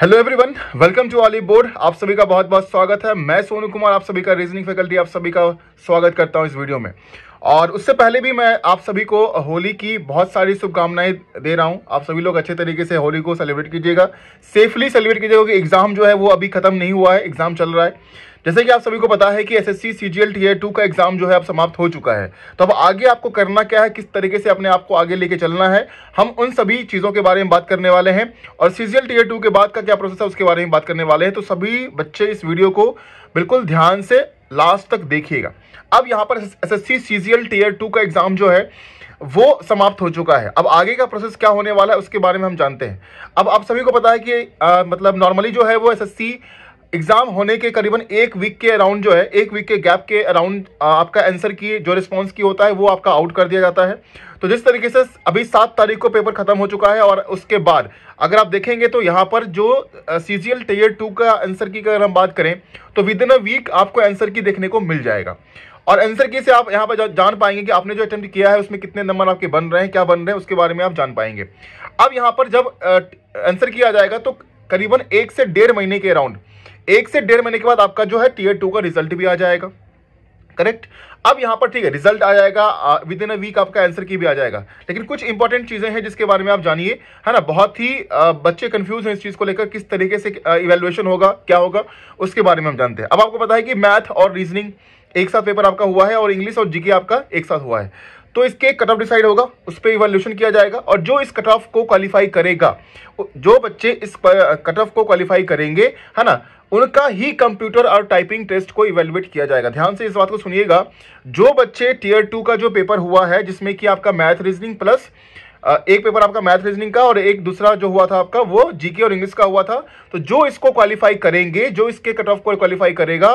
hello everyone welcome to Oliveboard आप सभी का बहुत बहुत स्वागत है मैं सोनू कुमार आप सभी का रीजनिंग फैकल्टी आप सभी का स्वागत करता हूं इस वीडियो में और उससे पहले भी मैं आप सभी को होली की बहुत सारी शुभकामनाएं दे रहा हूं आप सभी लोग अच्छे तरीके से होली को सेलिब्रेट कीजिएगा सेफली सेलिब्रेट कीजिएगा क्योंकि एग्ज़ाम जो है वो अभी ख़त्म नहीं हुआ है एग्ज़ाम चल रहा है जैसे कि आप सभी को पता है कि एसएससी सीजीएल टीयर टू का एग्जाम जो है अब समाप्त हो चुका है तो अब आगे आपको करना क्या है किस तरीके से अपने आप को आगे लेके चलना है हम उन सभी चीज़ों के बारे में बात करने वाले हैं और सीजीएल टीयर टू के बाद का क्या प्रोसेस है उसके बारे में बात करने वाले हैं तो सभी बच्चे इस वीडियो को बिल्कुल ध्यान से लास्ट तक देखिएगा अब यहाँ पर S S C C G L tier two का एग्जाम जो है वो समाप्त हो चुका है अब आगे का प्रोसेस क्या होने वाला है उसके बारे में हम जानते हैं अब आप सभी को पता है कि आ, मतलब नॉर्मली जो है वो एस एस सी एग्जाम होने के करीबन एक वीक के अराउंड जो है एक वीक के गैप के अराउंड आपका आंसर की जो रिस्पॉन्स की होता है वो आपका आउट कर दिया जाता है तो जिस तरीके से अभी सात तारीख को पेपर खत्म हो चुका है और उसके बाद अगर आप देखेंगे तो यहाँ पर जो C G L tier two का आंसर की अगर हम बात करें तो विद इन अ वीक आपको आंसर की देखने को मिल जाएगा और आंसर की से आप यहाँ पर जान पाएंगे कि आपने जो अटेम्प्ट किया है उसमें कितने नंबर आपके बन रहे हैं क्या बन रहे हैं उसके बारे में आप जान पाएंगे अब यहाँ पर जब आंसर किया जाएगा तो करीबन एक से डेढ़ महीने के अराउंड एक से डेढ़ महीने के बाद आपका जो है टीयर टू का रिजल्ट भी आ जाएगा करेक्ट अब यहां पर ठीक है रिजल्ट आ जाएगा विद इन अ वीक आपका आंसर की भी आ जाएगा लेकिन कुछ इंपॉर्टेंट चीज़ें हैं जिसके बारे में आप जानिए है ना बहुत ही आ, बच्चे कंफ्यूज हैं इस चीज़ को लेकर किस तरीके से इवेल्युएशन होगा क्या होगा उसके बारे में हम जानते हैं अब आपको पता है कि मैथ और रीजनिंग एक साथ पेपर आपका हुआ है और इंग्लिश और जीके आपका एक साथ हुआ है तो इसके कट ऑफ डिसाइड होगा उस पर इवोल्यूशन किया जाएगा और जो इस कट ऑफ को क्वालिफाई करेगा जो बच्चे इस कट ऑफ को क्वालिफाई करेंगे है ना उनका ही कंप्यूटर और टाइपिंग टेस्ट को इवेल्युएट किया जाएगा ध्यान से इस बात को सुनिएगा जो बच्चे टीयर टू का जो पेपर हुआ है जिसमें कि आपका मैथ रीजनिंग प्लस एक पेपर आपका मैथ रीजनिंग का और एक दूसरा जो हुआ था आपका वो जीके और इंग्लिश का हुआ था तो जो इसको क्वालिफाई करेंगे जो इसके कट ऑफ को क्वालिफाई करेगा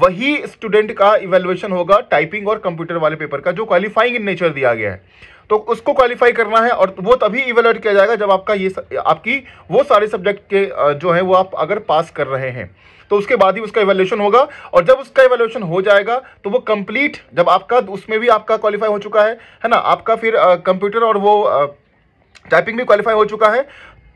वही स्टूडेंट का इवेल्युएशन होगा टाइपिंग और कंप्यूटर वाले पेपर का जो क्वालिफाइंग इन नेचर दिया गया है तो उसको क्वालिफाई करना है और वो तभी इवेल्यूट किया जाएगा जब आपका ये आपकी वो सारे सब्जेक्ट के जो है वो आप अगर पास कर रहे हैं तो उसके बाद ही उसका इवेल्यूशन होगा और जब उसका इवेल्यूशन हो जाएगा तो वो कंप्लीट जब आपका उसमें भी आपका क्वालिफाई हो चुका है है ना आपका फिर कंप्यूटर और वो टाइपिंग भी क्वालिफाई हो चुका है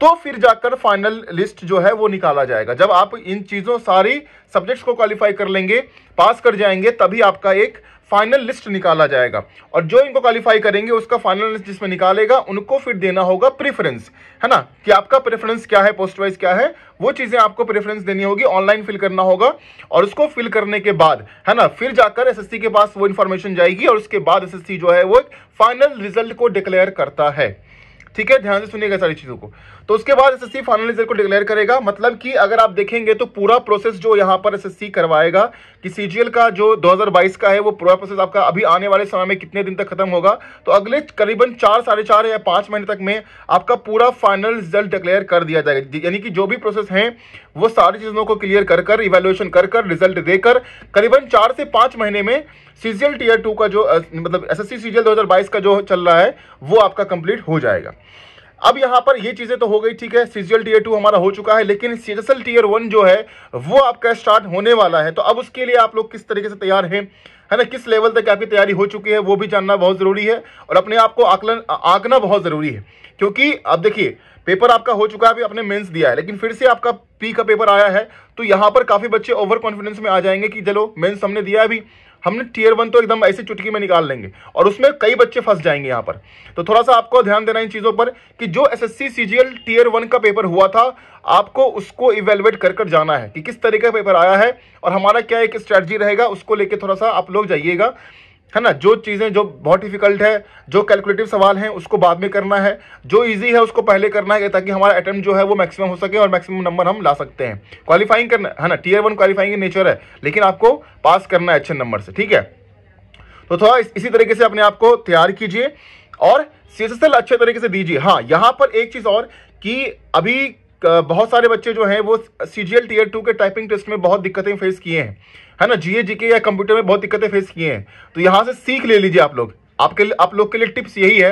तो फिर जाकर फाइनल लिस्ट जो है वो निकाला जाएगा जब आप इन चीज़ों सारी सब्जेक्ट्स को क्वालिफाई कर लेंगे पास कर जाएंगे तभी आपका एक फाइनल लिस्ट निकाला जाएगा और जो इनको क्वालिफाई करेंगे उसका फाइनल लिस्ट जिसमें निकालेगा उनको फिर देना होगा प्रेफरेंस है ना कि आपका प्रेफरेंस क्या है पोस्ट वाइज क्या है वो चीज़ें आपको प्रेफरेंस देनी होगी ऑनलाइन फिल करना होगा और उसको फिल करने के बाद है ना फिर जाकर एस के पास वो इंफॉर्मेशन जाएगी और उसके बाद एस जो है वो फाइनल रिजल्ट को डिक्लेयर करता है ठीक है ध्यान से सुनिएगा सारी चीज़ों को तो उसके बाद एसएससी फाइनल रिजल्ट को डिक्लेयर करेगा मतलब कि अगर आप देखेंगे तो पूरा प्रोसेस जो यहाँ पर एसएससी करवाएगा कि सीजीएल का जो 2022 का है वो पूरा प्रोसेस आपका अभी आने वाले समय में कितने दिन तक खत्म होगा तो अगले करीबन चार साढ़े चार या पांच महीने तक में आपका पूरा फाइनल रिजल्ट डिक्लेयर कर दिया जाएगा यानी कि जो भी प्रोसेस है वो सारी चीज़ों को क्लियर कर कर इवेल्युएशन कर कर रिजल्ट देकर करीबन चार से पाँच महीने में सीजीएल टीयर टू का जो मतलब एस एस का जो चल रहा है वो आपका कंप्लीट हो जाएगा अब यहाँ पर ये चीज़ें तो हो गई ठीक है सीजियल टीयर टू हमारा हो चुका है लेकिन सीजसल टीयर वन जो है वो आपका स्टार्ट होने वाला है तो अब उसके लिए आप लोग किस तरीके से तैयार हैं है ना किस लेवल तक आपकी तैयारी हो चुकी है वो भी जानना बहुत ज़रूरी है और अपने आप को आकलन आंकना बहुत ज़रूरी है क्योंकि अब देखिए पेपर आपका हो चुका है अभी आपने मेंस दिया है लेकिन फिर से आपका पी का पेपर आया है तो यहाँ पर काफ़ी बच्चे ओवर कॉन्फिडेंस में आ जाएंगे कि चलो मेंस हमने दिया अभी हमने टीयर वन तो एकदम ऐसे चुटकी में निकाल लेंगे और उसमें कई बच्चे फंस जाएंगे यहाँ पर तो थोड़ा सा आपको ध्यान देना इन चीज़ों पर कि जो S S C tier one का पेपर हुआ था आपको उसको इवेलुएट कर कर जाना है कि किस तरीके का पेपर आया है और हमारा क्या एक स्ट्रैटी रहेगा उसको लेकर थोड़ा सा आप लोग जाइएगा है ना जो चीज़ें जो बहुत डिफिकल्ट है जो कैलकुलेटिव सवाल हैं उसको बाद में करना है जो इजी है उसको पहले करना है ताकि हमारा अटैम्प जो है वो मैक्सिमम हो सके और मैक्सिमम नंबर हम ला सकते हैं क्वालिफाइंग करना है ना टीयर वन क्वालिफाइंग नेचर है लेकिन आपको पास करना है अच्छे नंबर से ठीक है तो थोड़ा इस, इसी तरीके से अपने आप को तैयार कीजिए और सी अच्छे तरीके से दीजिए हाँ यहाँ पर एक चीज़ और कि अभी बहुत सारे बच्चे जो हैं वो C G L tier two के टाइपिंग टेस्ट में बहुत दिक्कतें फेस किए हैं है ना जी ए जी के या कंप्यूटर में बहुत दिक्कतें फेस किए हैं तो यहाँ से सीख ले लीजिए आप लोग आपके आप लोग के लिए टिप्स यही है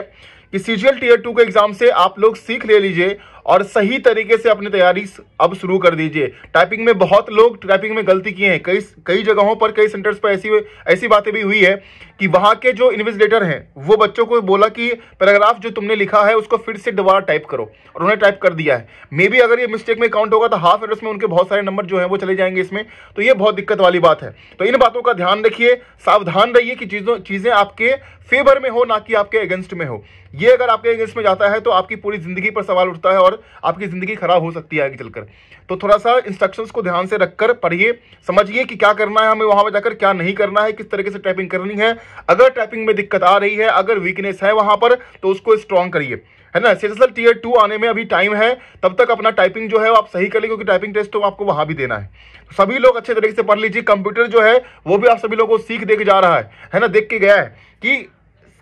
कि C G L tier two के एग्ज़ाम से आप लोग सीख ले लीजिए और सही तरीके से अपनी तैयारी अब शुरू कर दीजिए टाइपिंग में बहुत लोग टाइपिंग में गलती किए हैं कई कई जगहों पर कई सेंटर्स पर ऐसी ऐसी बातें भी हुई है कि वहाँ के जो इन्वेस्टिगेटर हैं वो बच्चों को बोला कि पैराग्राफ जो तुमने लिखा है उसको फिर से दोबारा टाइप करो और उन्हें टाइप कर दिया है मे बी अगर ये मिस्टेक में काउंट होगा तो हाफ एड्रेस में उनके बहुत सारे नंबर जो है वो चले जाएंगे इसमें तो ये बहुत दिक्कत वाली बात है तो इन बातों का ध्यान रखिए सावधान रहिए कि चीज़ों चीज़ें आपके फेवर में हो ना कि आपके अगेंस्ट में हो ये अगर आपके अगेंस्ट में जाता है तो आपकी पूरी जिंदगी पर सवाल उठता है और और आपकी ज़िंदगी खराब हो सकती है आगे चलकर तो थोड़ा सा इंस्ट्रक्शंस को ध्यान से रखकर पढ़िए समझिए कि क्या करना है हमें वहाँ पर जाकर क्या नहीं करना है किस तरीके से टाइपिंग करनी है अगर टाइपिंग में दिक्कत आ रही है अगर वीकनेस है वहाँ पर तो उसको स्ट्रॉन्ग करिए है ना सी एस टीयर टू आने में अभी टाइम है तब तक अपना टाइपिंग जो है आप सही कर लें क्योंकि टाइपिंग टेस्ट तो आपको वहाँ भी देना है तो सभी लोग अच्छे तरीके से पढ़ लीजिए कंप्यूटर जो है वो भी आप सभी लोगों को सीख देख जा रहा है है ना देख के गया है कि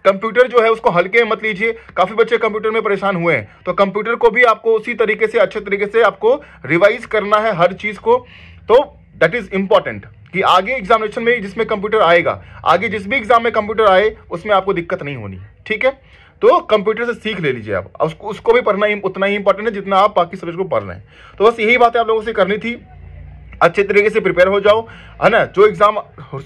कंप्यूटर जो है उसको हल्के मत लीजिए काफ़ी बच्चे कंप्यूटर में परेशान हुए हैं तो कंप्यूटर को भी आपको उसी तरीके से अच्छे तरीके से आपको रिवाइज करना है हर चीज़ को तो दैट इज़ इंपॉर्टेंट कि आगे एग्जामिनेशन में जिसमें कंप्यूटर आएगा आगे जिस भी एग्जाम में कंप्यूटर आए उसमें आपको दिक्कत नहीं होनी ठीक है तो कंप्यूटर से सीख ले लीजिए आप उसको उसको भी पढ़ना ही उतना ही इंपॉर्टेंट है जितना आप बाकी सब्जेक्ट को पढ़ रहे हैं तो बस यही बातें आप लोगों से करनी थी अच्छे तरीके से प्रिपेयर हो जाओ है ना जो एग्ज़ाम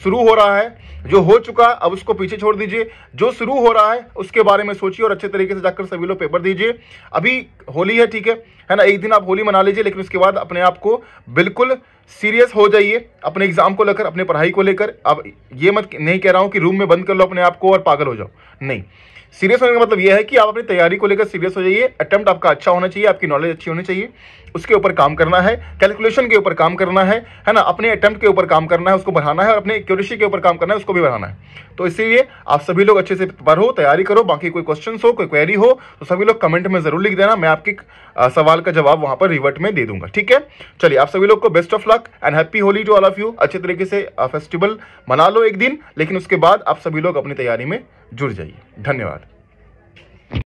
शुरू हो रहा है जो हो चुका है अब उसको पीछे छोड़ दीजिए जो शुरू हो रहा है उसके बारे में सोचिए और अच्छे तरीके से जाकर सभी लोग पेपर दीजिए अभी होली है ठीक है है ना एक दिन आप होली मना लीजिए लेकिन उसके बाद अपने आप को बिल्कुल सीरियस हो जाइए अपने एग्जाम को लेकर अपने पढ़ाई को लेकर अब ये मत नहीं कह रहा हूँ कि रूम में बंद कर लो अपने आप को और पागल हो जाओ नहीं सीरियस होने का मतलब यह है कि आप अपनी तैयारी को लेकर सीरियस हो जाइए अटैम्प्ट आपका अच्छा होना चाहिए आपकी नॉलेज अच्छी होनी चाहिए उसके ऊपर काम करना है कैलकुलेशन के ऊपर काम करना है है ना अपने अटैम्प्ट के ऊपर काम करना है उसको बढ़ाना है और अपने एक्यूरेसी के ऊपर काम करना है उसको भी बढ़ाना है तो इसीलिए आप सभी लोग अच्छे से पढ़ो तैयारी करो बाकी कोई क्वेश्चन हो कोई क्वेरी हो तो सभी लोग कमेंट में ज़रूर लिख देना मैं आपकी सवाल का जवाब वहां पर रिवर्ट में दे दूंगा ठीक है चलिए आप सभी लोग को best of luck and happy Holi to all of you अच्छे तरीके से फेस्टिवल मना लो एक दिन लेकिन उसके बाद आप सभी लोग अपनी तैयारी में जुड़ जाइए धन्यवाद